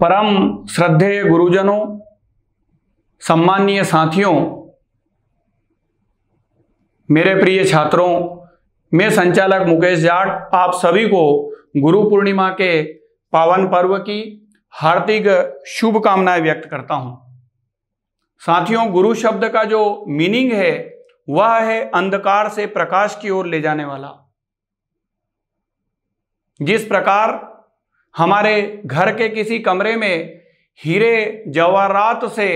परम श्रद्धेय गुरुजनों सम्मानीय साथियों मेरे प्रिय छात्रों मैं संचालक मुकेश जाट आप सभी को गुरु पूर्णिमा के पावन पर्व की हार्दिक शुभकामनाएं व्यक्त करता हूं साथियों गुरु शब्द का जो मीनिंग है वह है अंधकार से प्रकाश की ओर ले जाने वाला जिस प्रकार हमारे घर के किसी कमरे में हीरे जवाहरात से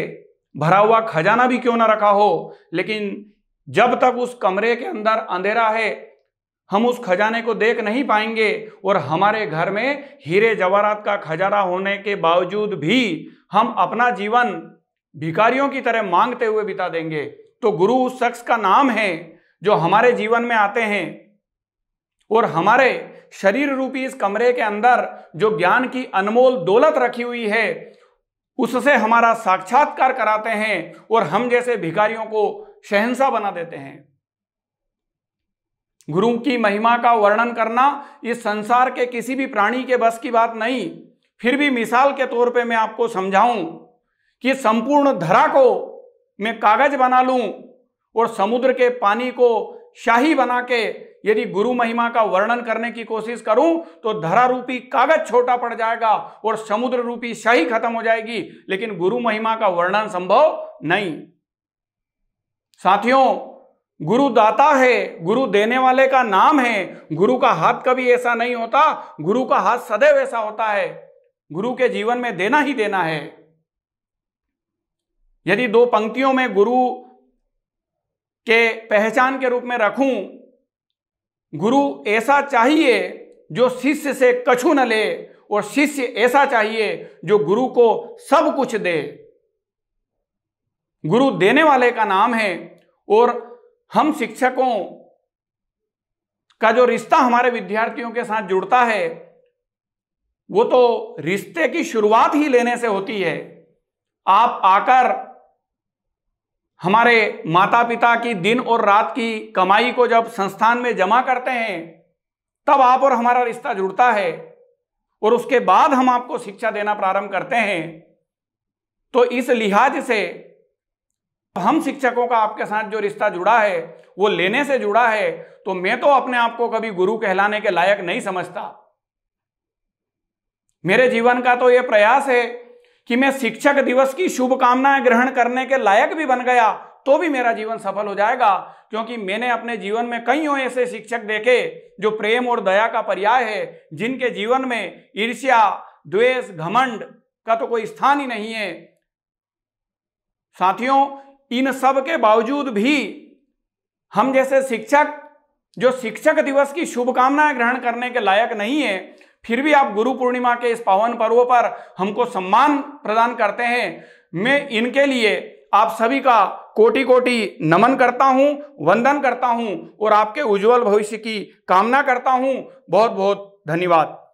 भरा हुआ खजाना भी क्यों ना रखा हो लेकिन जब तक उस कमरे के अंदर अंधेरा है हम उस खजाने को देख नहीं पाएंगे और हमारे घर में हीरे जवाहरात का खजाना होने के बावजूद भी हम अपना जीवन भिकारियों की तरह मांगते हुए बिता देंगे तो गुरु उस शख्स का नाम है जो हमारे जीवन में आते हैं और हमारे शरीर रूपी इस कमरे के अंदर जो ज्ञान की अनमोल दौलत रखी हुई है उससे हमारा साक्षात्कार कराते हैं और हम जैसे भिखारियों को शहनशाह बना देते हैं गुरु की महिमा का वर्णन करना इस संसार के किसी भी प्राणी के बस की बात नहीं फिर भी मिसाल के तौर पे मैं आपको समझाऊं कि संपूर्ण धरा को मैं कागज बना लूं और समुद्र के पानी को शाही बना के यदि गुरु महिमा का वर्णन करने की कोशिश करूं तो धरा रूपी कागज छोटा पड़ जाएगा और समुद्र रूपी शाही खत्म हो जाएगी लेकिन गुरु महिमा का वर्णन संभव नहीं साथियों गुरु दाता है गुरु देने वाले का नाम है गुरु का हाथ कभी ऐसा नहीं होता गुरु का हाथ सदैव ऐसा होता है गुरु के जीवन में देना ही देना है यदि दो पंक्तियों में गुरु के पहचान के रूप में रखूं गुरु ऐसा चाहिए जो शिष्य से कछु न ले और शिष्य ऐसा चाहिए जो गुरु को सब कुछ दे गुरु देने वाले का नाम है और हम शिक्षकों का जो रिश्ता हमारे विद्यार्थियों के साथ जुड़ता है वो तो रिश्ते की शुरुआत ही लेने से होती है आप आकर हमारे माता पिता की दिन और रात की कमाई को जब संस्थान में जमा करते हैं तब आप और हमारा रिश्ता जुड़ता है और उसके बाद हम आपको शिक्षा देना प्रारंभ करते हैं तो इस लिहाज से हम शिक्षकों का आपके साथ जो रिश्ता जुड़ा है वो लेने से जुड़ा है तो मैं तो अपने आप को कभी गुरु कहलाने के लायक नहीं समझता मेरे जीवन का तो यह प्रयास है कि मैं शिक्षक दिवस की शुभकामनाएं ग्रहण करने के लायक भी बन गया तो भी मेरा जीवन सफल हो जाएगा क्योंकि मैंने अपने जीवन में कईयों ऐसे शिक्षक देखे जो प्रेम और दया का पर्याय है जिनके जीवन में ईर्ष्या द्वेष घमंड का तो कोई स्थान ही नहीं है साथियों इन सब के बावजूद भी हम जैसे शिक्षक जो शिक्षक दिवस की शुभकामनाएं ग्रहण करने के लायक नहीं है फिर भी आप गुरु पूर्णिमा के इस पावन पर्व पर हमको सम्मान प्रदान करते हैं मैं इनके लिए आप सभी का कोटि कोटि नमन करता हूं वंदन करता हूं और आपके उज्जवल भविष्य की कामना करता हूं बहुत बहुत धन्यवाद